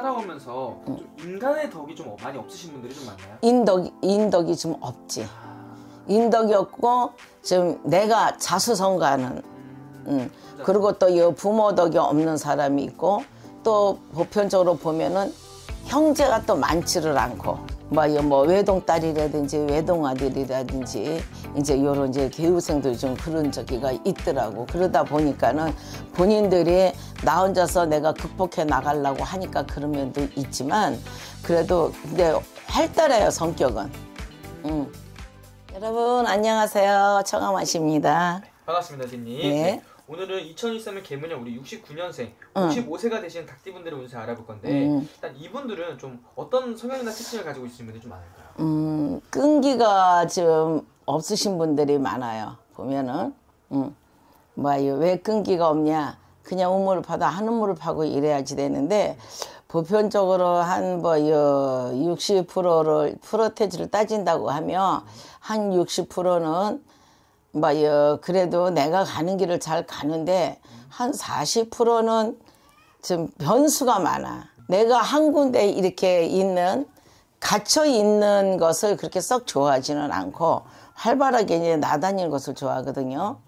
살아오면서 좀 인간의 덕이 좀 많이 없으신 분들이 좀 많나요? 인덕 인덕이 좀 없지. 아. 인덕이 없고 지금 내가 자수성가는 음. 음. 그리고 또이 부모 덕이 없는 사람이 있고 또 보편적으로 보면은 형제가 또 많지를 않고 뭐뭐 뭐 외동딸이라든지 외동아들이라든지 이제 요런 이제 교육생들 좀 그런 저기가 있더라고 그러다 보니까는 본인들이 나 혼자서 내가 극복해 나가려고 하니까 그런 면도 있지만 그래도 근데 활달해요 성격은 음. 여러분 안녕하세요 청아마씨입니다 반갑습니다, 진님. 네. 네. 오늘은 2023년 개무년 우리 69년생, 응. 55세가 되신 닭띠분들의 운세 알아볼 건데 음. 일단 이분들은 좀 어떤 성향이나 특징을 가지고 있는 분들이 좀 많을까요? 음, 끈기가 좀 없으신 분들이 많아요. 보면은 음. 뭐왜 끈기가 없냐? 그냥 우물을 파다 한 우물을 파고 이래야지 되는데 보편적으로 한뭐 60%를 프로테즈를 따진다고 하면 한 60%는 뭐요 예, 그래도 내가 가는 길을 잘 가는데 한 40%는 좀 변수가 많아. 내가 한 군데 이렇게 있는 갇혀 있는 것을 그렇게 썩 좋아하지는 않고 활발하게 이제 나다니는 것을 좋아하거든요.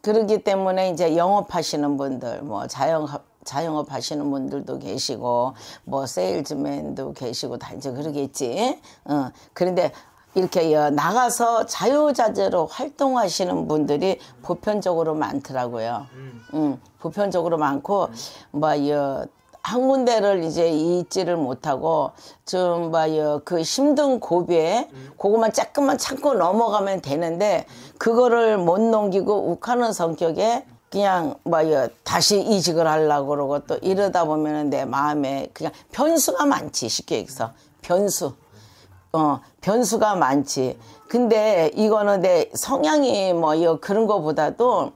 그렇기 때문에 이제 영업하시는 분들, 뭐 자영업 자영업 하시는 분들도 계시고 뭐 세일즈맨도 계시고 다 이제 그러겠지. 어. 그런데 이렇게 어, 나가서 자유자재로 활동하시는 분들이 보편적으로 많더라고요. 음. 음 보편적으로 많고 음. 뭐, 뭐한 군데를 이제 잊지를 못하고 좀뭐그 힘든 고비에 음. 그것만 조금만 참고 넘어가면 되는데 그거를 못 넘기고 욱하는 성격에 그냥 뭐 다시 이직을 하려고 그러고 또 이러다 보면은 내 마음에 그냥 변수가 많지 쉽게 얘기해서 변수. 어, 변수가 많지. 근데 이거는 내 성향이 뭐이 그런 거보다도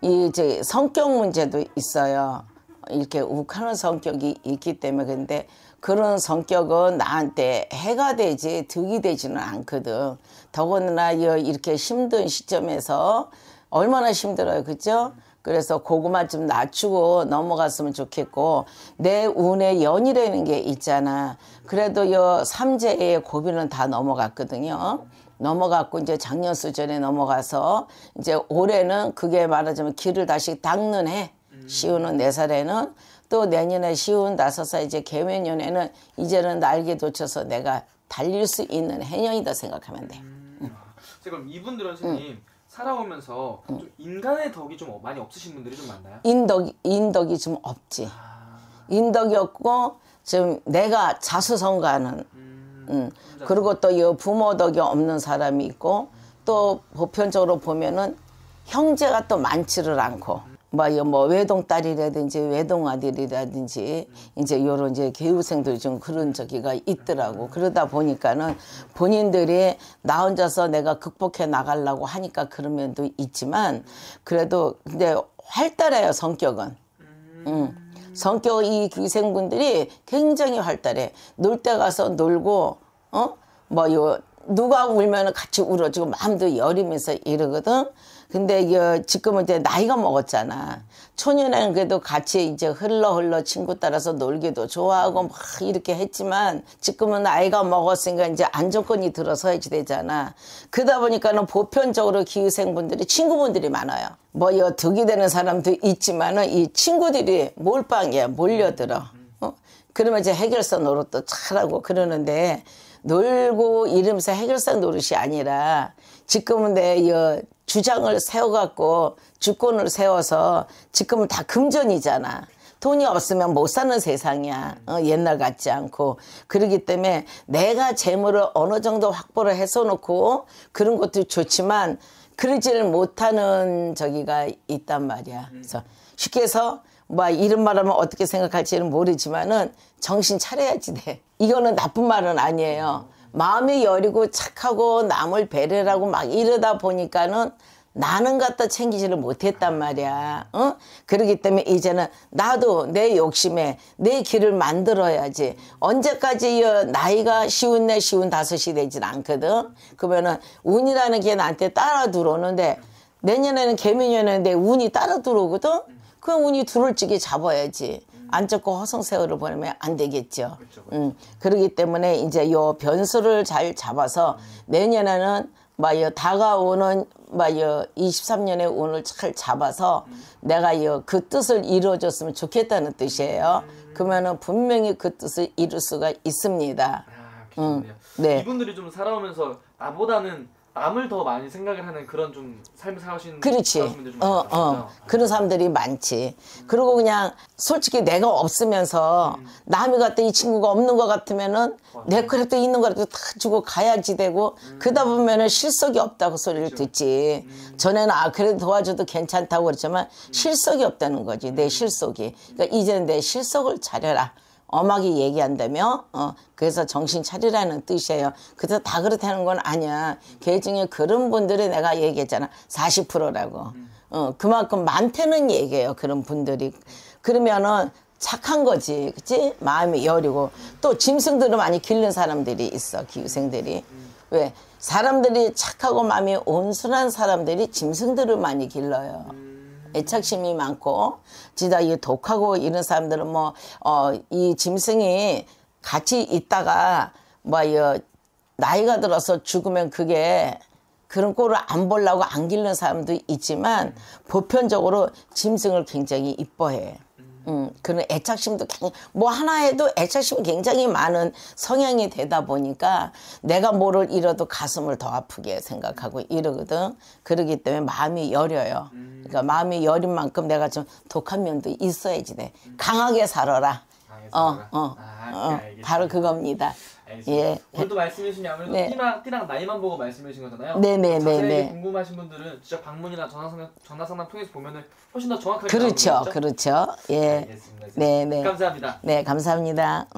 이 이제 성격 문제도 있어요. 이렇게 욱하는 성격이 있기 때문에 근데 그런 성격은 나한테 해가 되지 득이 되지는 않거든. 더군다나 이렇게 힘든 시점에서 얼마나 힘들어요, 그죠? 음. 그래서 고구마 좀 낮추고 넘어갔으면 좋겠고 내 운의 연이라는 게 있잖아. 그래도 요 삼재의 고비는 다 넘어갔거든요. 넘어갔고 이제 작년 수전에 넘어가서 이제 올해는 그게 말하자면 길을 다시 닦는 해. 시우는 네 살에는 또 내년에 시운 다섯 살 이제 개면연에는 이제는 날개 돋쳐서 내가 달릴 수 있는 해년이다 생각하면 돼. 음. 응. 그 이분들은 선생님 응. 살아오면서 응. 좀 인간의 덕이 좀 많이 없으신 분들이 좀 많나요? 인덕 인덕이 좀 없지. 아... 인덕이 없고 지금 내가 자수성가는 음... 응. 그리고 또 이 부모 덕이 없는 사람이 있고 또 보편적으로 보면은 형제가 또 많지를 않고. 음... 뭐 뭐, 외동 딸이라든지 외동 아들이라든지 이제 요런 이제 교육생들 좀 그런 저기가 있더라고 그러다 보니까는 본인들이 나 혼자서 내가 극복해 나가려고 하니까 그런 면도 있지만 그래도 근데 활달해요 성격은 음. 성격 이기생분들이 굉장히 활달해 놀 때 가서 놀고 어뭐요 누가 울면 같이 울어주고 마음도 여리면서 이러거든 근데 이게 지금은 이제 나이가 먹었잖아. 초년에는 그래도 같이 이제 흘러 흘러 친구 따라서 놀기도 좋아하고 막 이렇게 했지만 지금은 나이가 먹었으니까 이제 안정권이 들어서야지 되잖아. 그러다 보니까는 보편적으로 기후생분들이 친구분들이 많아요. 뭐 이거 득이 되는 사람도 있지만은 이 친구들이 몰빵이야 몰려들어. 어? 그러면 이제 해결사 노릇도 잘하고 그러는데 놀고 이름면서 해결사 노릇이 아니라 지금은 내여 주장을 세워갖고 주권을 세워서 지금 은다 금전이잖아. 돈이 없으면 못 사는 세상이야. 어, 옛날 같지 않고. 그러기 때문에 내가 재물을 어느 정도 확보를 해서 놓고 그런 것도 좋지만 그러지를 못하는 저기가 있단 말이야. 그래서 쉽게 해서 뭐 이런 말하면 어떻게 생각할지는 모르지만은 정신 차려야지 돼. 이거는 나쁜 말은 아니에요. 마음이 여리고 착하고 남을 배려라고 막 이러다 보니까는 나는 갖다 챙기지를 못했단 말이야. 어? 그러기 때문에 이제는 나도 내 욕심에 내 길을 만들어야지. 언제까지 나이가 쉬운 내 쉬운 다섯이 되질 않거든. 그러면은 운이라는 게 나한테 따라 들어오는데 내년에는 개미년에는 내 운이 따라 들어오거든. 그럼 운이 둘을 찍게 잡아야지. 안 잡고 허송세월을 보내면 안 되겠죠. 그렇죠, 그렇죠. 음, 그렇기 때문에 이제 요 변수를 잘 잡아서 내년에는 막요 다가오는 막요 23년의 운을 잘 잡아서 음. 내가 요그 뜻을 이루어줬으면 좋겠다는 뜻이에요. 음. 그러면은 분명히 그 뜻을 이룰 수가 있습니다. 아, 음, 네. 이분들이 좀 살아오면서 나보다는 남을 더 많이 생각을 하는 그런 좀 삶을 살아오시는 그렇지. 사람들좀 어, 어. 그런 사람들이 많지. 그리고 그냥 솔직히 내가 없으면서 음. 남이 갔다 이 친구가 없는 것 같으면은 내 그래도 있는 거라도 다 주고 가야지 되고 음. 그러다 보면은 실속이 없다고 소리를 그렇죠. 듣지. 음. 전에는 아 그래도 도와줘도 괜찮다고 그랬지만 실속이 없다는 거지. 내 실속이. 그러니까 이제는 내 실속을 잘해라. 엄하게 얘기한다며 어, 그래서 정신 차리라는 뜻이에요 그래서 다 그렇다는 건 아니야 걔 중에 그런 분들이 내가 얘기했잖아 40%라고 어, 그만큼 많다는 얘기예요 그런 분들이 그러면은 착한 거지 그치 마음이 여리고 또 짐승들을 많이 기른 사람들이 있어 기우생들이 왜 사람들이 착하고 마음이 온순한 사람들이 짐승들을 많이 길러요 애착심이 많고 진짜 이 독하고 이런 사람들은 뭐 어 이 짐승이 같이 있다가 뭐이 어, 나이가 들어서 죽으면 그게 그런 꼴을 안 보려고 안 기르는 사람도 있지만 보편적으로 짐승을 굉장히 이뻐해. 음, 그런 애착심도 뭐 하나에도 애착심이 굉장히 많은 성향이 되다 보니까 내가 뭐를 잃어도 가슴을 더 아프게 생각하고 이러거든. 그러기 때문에 마음이 여려요. 그러니까 마음이 여린 만큼 내가 좀 독한 면도 있어야지 돼. 강하게 살아라. 강 어, 어, 아, 네, 어, 바로 그겁니다. 예. 오늘도 말씀해 주신 아무래도 네. 띠랑, 띠랑 나이만 보고 말씀해 주신 거잖아요. 네네네. 네, 네, 네, 네, 궁금하신 분들은 진짜 방문이나 전화 상담 전화 상담 통해서 보면 훨씬 더 정확하게 그렇죠, 그렇죠. 예. 알 네, 네. 감사합니다. 네, 감사합니다.